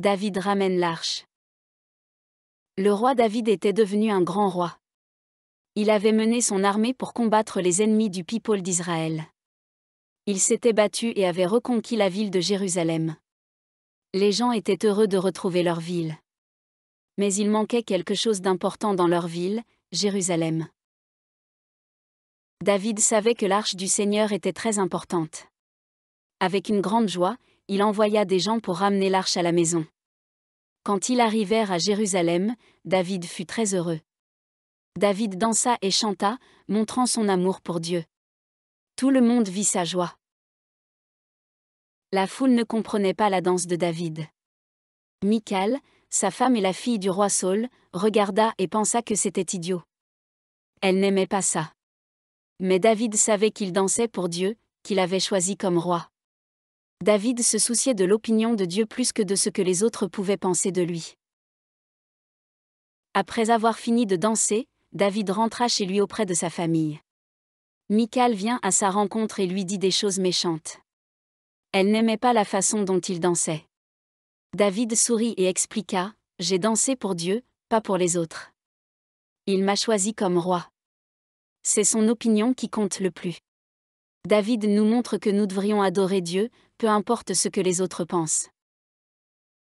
David ramène l'arche. Le roi David était devenu un grand roi. Il avait mené son armée pour combattre les ennemis du people d'Israël. Il s'était battu et avait reconquis la ville de Jérusalem. Les gens étaient heureux de retrouver leur ville. Mais il manquait quelque chose d'important dans leur ville, Jérusalem. David savait que l'arche du Seigneur était très importante. Avec une grande joie, il envoya des gens pour ramener l'arche à la maison. Quand ils arrivèrent à Jérusalem, David fut très heureux. David dansa et chanta, montrant son amour pour Dieu. Tout le monde vit sa joie. La foule ne comprenait pas la danse de David. Michal, sa femme et la fille du roi Saul, regarda et pensa que c'était idiot. Elle n'aimait pas ça. Mais David savait qu'il dansait pour Dieu, qu'il avait choisi comme roi. David se souciait de l'opinion de Dieu plus que de ce que les autres pouvaient penser de lui. Après avoir fini de danser, David rentra chez lui auprès de sa famille. Michal vient à sa rencontre et lui dit des choses méchantes. Elle n'aimait pas la façon dont il dansait. David sourit et expliqua J'ai dansé pour Dieu, pas pour les autres. Il m'a choisi comme roi. C'est son opinion qui compte le plus. David nous montre que nous devrions adorer Dieu, peu importe ce que les autres pensent.